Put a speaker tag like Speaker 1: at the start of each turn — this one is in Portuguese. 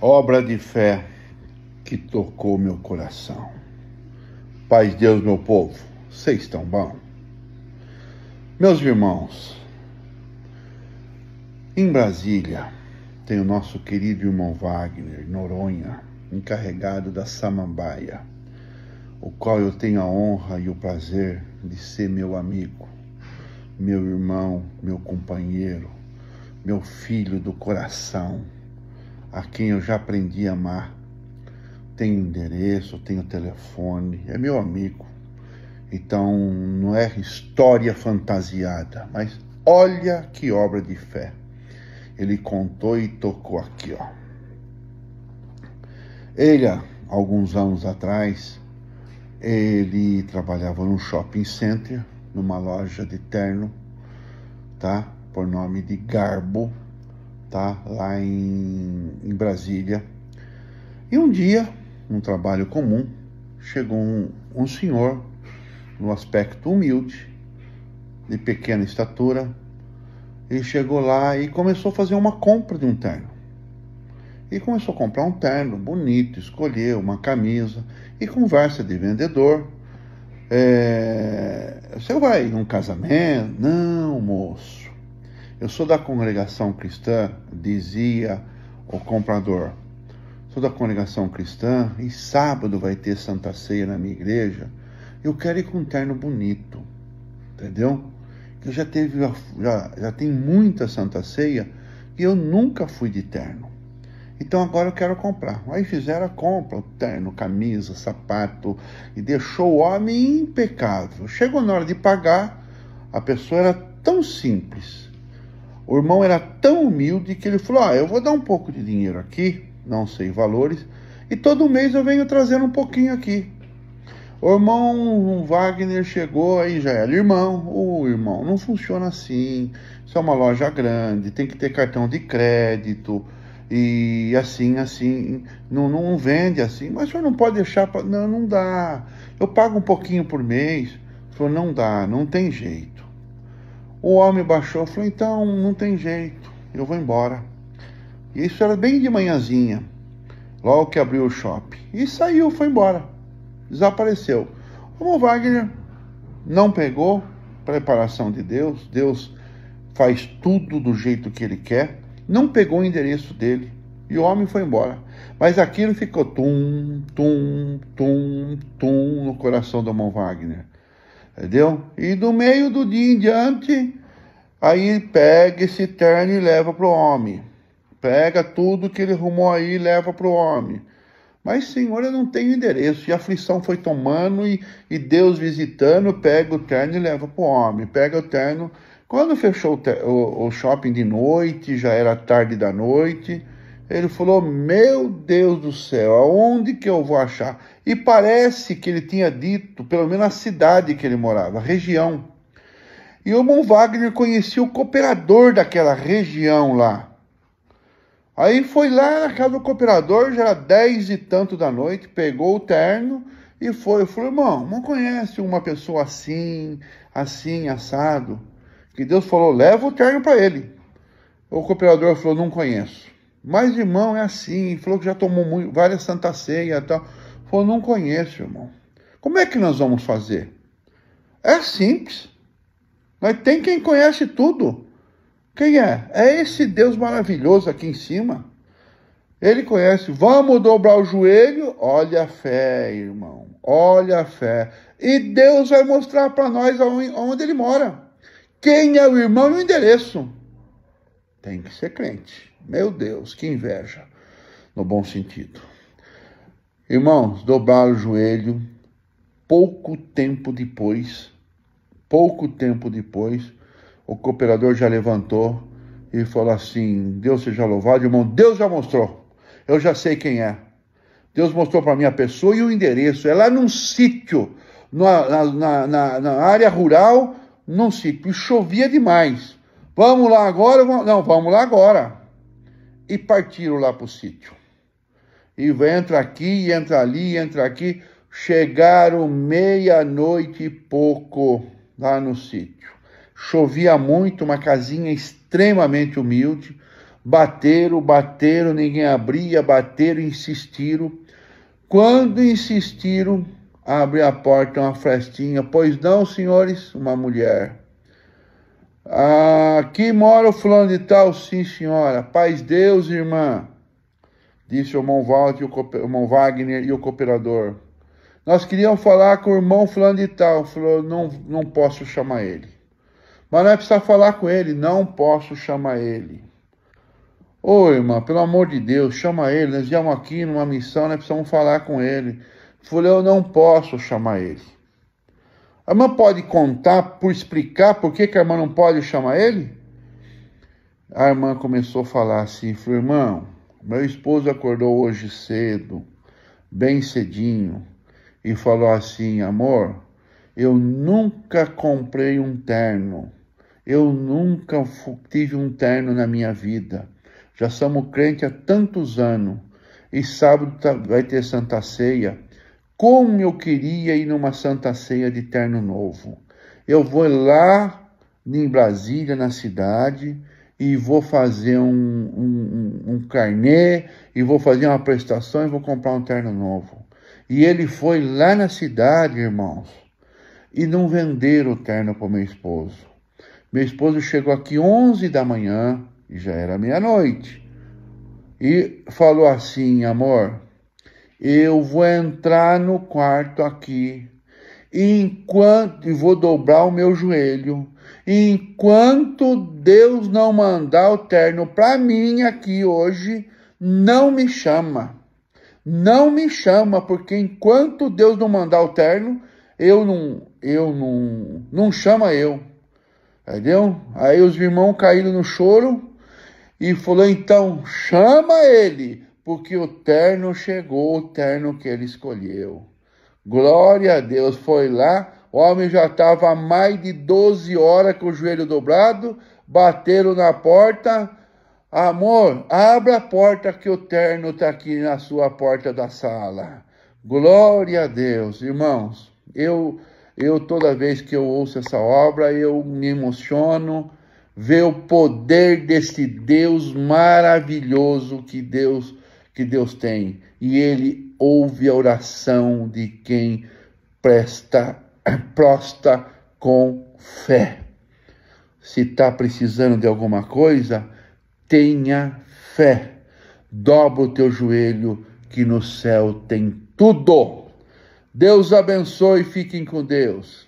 Speaker 1: obra de fé que tocou meu coração. Paz Deus, meu povo, vocês estão bom? Meus irmãos, em Brasília tem o nosso querido irmão Wagner Noronha, encarregado da Samambaia, o qual eu tenho a honra e o prazer de ser meu amigo, meu irmão, meu companheiro, meu filho do coração a quem eu já aprendi a amar. Tem endereço, tem o telefone, é meu amigo. Então não é história fantasiada, mas olha que obra de fé. Ele contou e tocou aqui, ó. Ele, alguns anos atrás, ele trabalhava num shopping center, numa loja de terno, tá? Por nome de Garbo tá? lá em, em Brasília. E um dia, num trabalho comum, chegou um, um senhor, no aspecto humilde, de pequena estatura, ele chegou lá e começou a fazer uma compra de um terno. E começou a comprar um terno bonito, escolheu uma camisa e conversa de vendedor. É, você vai num casamento? Não, moço. Eu sou da congregação cristã, dizia o comprador. Sou da congregação cristã e sábado vai ter Santa Ceia na minha igreja. Eu quero ir com um terno bonito, entendeu? Que já teve, já, já tem muita Santa Ceia e eu nunca fui de terno. Então agora eu quero comprar. Aí fizeram a compra, terno, camisa, sapato, e deixou o homem impecável. Chegou na hora de pagar, a pessoa era tão simples o irmão era tão humilde que ele falou: Ah, eu vou dar um pouco de dinheiro aqui, não sei valores, e todo mês eu venho trazendo um pouquinho aqui. O irmão Wagner chegou aí já era irmão. O irmão não funciona assim. Isso é uma loja grande, tem que ter cartão de crédito e assim, assim. Não, não vende assim. Mas o senhor não pode deixar. Pra... Não, não dá. Eu pago um pouquinho por mês. O não dá, não tem jeito. O homem baixou e falou: Então, não tem jeito, eu vou embora. E isso era bem de manhãzinha, logo que abriu o shopping. E saiu, foi embora, desapareceu. O Wagner não pegou, preparação de Deus, Deus faz tudo do jeito que ele quer, não pegou o endereço dele. E o homem foi embora. Mas aquilo ficou tum, tum, tum, tum no coração do Mão Wagner. Entendeu? E do meio do dia em diante, aí pega esse terno e leva pro homem. Pega tudo que ele arrumou aí e leva pro homem. Mas, Senhor, eu não tenho endereço. E a aflição foi tomando e, e Deus visitando, pega o terno e leva pro homem. Pega o terno. Quando fechou o, o, o shopping de noite, já era tarde da noite ele falou: Meu Deus do céu, aonde que eu vou achar? E parece que ele tinha dito, pelo menos a cidade que ele morava, a região. E o Mon Wagner conhecia o cooperador daquela região lá. Aí foi lá na casa do cooperador, já era dez e tanto da noite, pegou o terno e foi. Eu falei, irmão, não conhece uma pessoa assim, assim, assado? Que Deus falou, leva o terno para ele. O cooperador falou, não conheço. Mas, irmão, é assim. Falou que já tomou muito, várias Santa Ceia e tal. Falou, não conheço, irmão. Como é que nós vamos fazer? É simples. Mas tem quem conhece tudo. Quem é? É esse Deus maravilhoso aqui em cima. Ele conhece. Vamos dobrar o joelho? Olha a fé, irmão. Olha a fé. E Deus vai mostrar para nós onde ele mora. Quem é o irmão e o endereço. Tem que ser crente. Meu Deus, que inveja, no bom sentido. Irmãos, dobrar o joelho, pouco tempo depois, pouco tempo depois, o cooperador já levantou e falou assim: Deus seja louvado, irmão. Deus já mostrou. Eu já sei quem é. Deus mostrou para mim a pessoa e o endereço. É lá num sítio, na, na, na, na área rural, num sítio. E chovia demais. Vamos lá agora? Vamos... Não, vamos lá agora. E partiram lá para o sítio. E entra aqui, entra ali, entra aqui. Chegaram meia-noite e pouco lá no sítio. Chovia muito, uma casinha extremamente humilde. Bateram, bateram, ninguém abria, bateram, insistiram. Quando insistiram, abre a porta uma frestinha. Pois não, senhores? Uma mulher. Ah, Aqui mora o fulano de tal, sim senhora. Paz Deus, irmã, disse o irmão, o irmão Wagner e o cooperador. Nós queríamos falar com o irmão fulano de tal. Falou, não, não posso chamar ele. Mas não é precisar falar com ele, não posso chamar ele. Ô irmã, pelo amor de Deus, chama ele. Nós viemos aqui numa missão, nós precisamos falar com ele. Falei, eu não posso chamar ele. A irmã pode contar por explicar por que, que a irmã não pode chamar ele? A irmã começou a falar assim: irmão, meu esposo acordou hoje cedo, bem cedinho, e falou assim: amor, eu nunca comprei um terno, eu nunca tive um terno na minha vida. Já somos crente há tantos anos, e sábado tá, vai ter Santa Ceia. Como eu queria ir numa Santa Ceia de terno novo. Eu vou lá em Brasília, na cidade, e vou fazer um, um, um carnê, e vou fazer uma prestação e vou comprar um terno novo. E ele foi lá na cidade, irmãos, e não venderam o terno para meu esposo. Meu esposo chegou aqui 11 da manhã, e já era meia-noite, e falou assim: amor, eu vou entrar no quarto aqui enquanto e vou dobrar o meu joelho, enquanto Deus não mandar o terno para mim aqui hoje, não me chama. Não me chama, porque enquanto Deus não mandar o terno, eu não, eu não, não chama eu. Entendeu? Aí os irmãos caíram no choro e falou: "Então chama ele, porque o terno chegou, o terno que ele escolheu". Glória a Deus, foi lá. O homem já estava há mais de 12 horas com o joelho dobrado. Bateram na porta. Amor, abra a porta que o terno está aqui na sua porta da sala. Glória a Deus, irmãos. Eu, eu toda vez que eu ouço essa obra, eu me emociono ver o poder desse Deus maravilhoso que Deus que Deus tem. E ele ouve a oração de quem presta, prosta com fé. Se está precisando de alguma coisa, tenha fé. Dobra o teu joelho, que no céu tem tudo. Deus abençoe, fiquem com Deus.